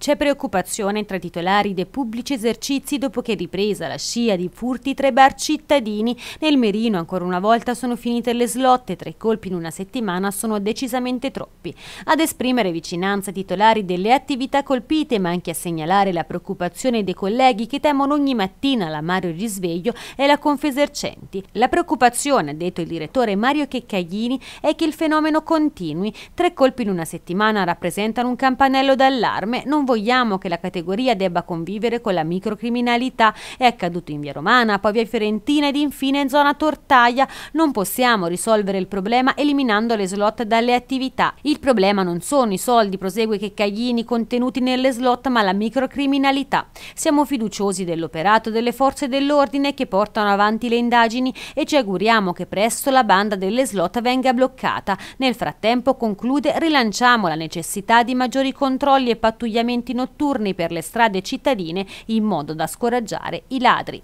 C'è preoccupazione tra i titolari dei pubblici esercizi dopo che è ripresa la scia di furti tra i bar cittadini. Nel Merino ancora una volta sono finite le slotte, tre colpi in una settimana sono decisamente troppi. Ad esprimere vicinanza ai titolari delle attività colpite, ma anche a segnalare la preoccupazione dei colleghi che temono ogni mattina l'amaro risveglio e la Confesercenti. La preoccupazione, ha detto il direttore Mario Checcaglini, è che il fenomeno continui. Tre colpi in una settimana rappresentano un campanello d'allarme. Non vogliamo che la categoria debba convivere con la microcriminalità. È accaduto in Via Romana, poi Via Fiorentina ed infine in zona Tortaglia. Non possiamo risolvere il problema eliminando le slot dalle attività. Il problema non sono i soldi, prosegue Checcaglini, contenuti nelle slot, ma la microcriminalità. Siamo fiduciosi dell'operato delle forze dell'ordine che portano avanti le indagini e ci auguriamo che presto la banda delle slot venga bloccata. Nel frattempo, conclude, rilanciamo la necessità di maggiori controlli e pattugliamenti movimenti notturni per le strade cittadine in modo da scoraggiare i ladri.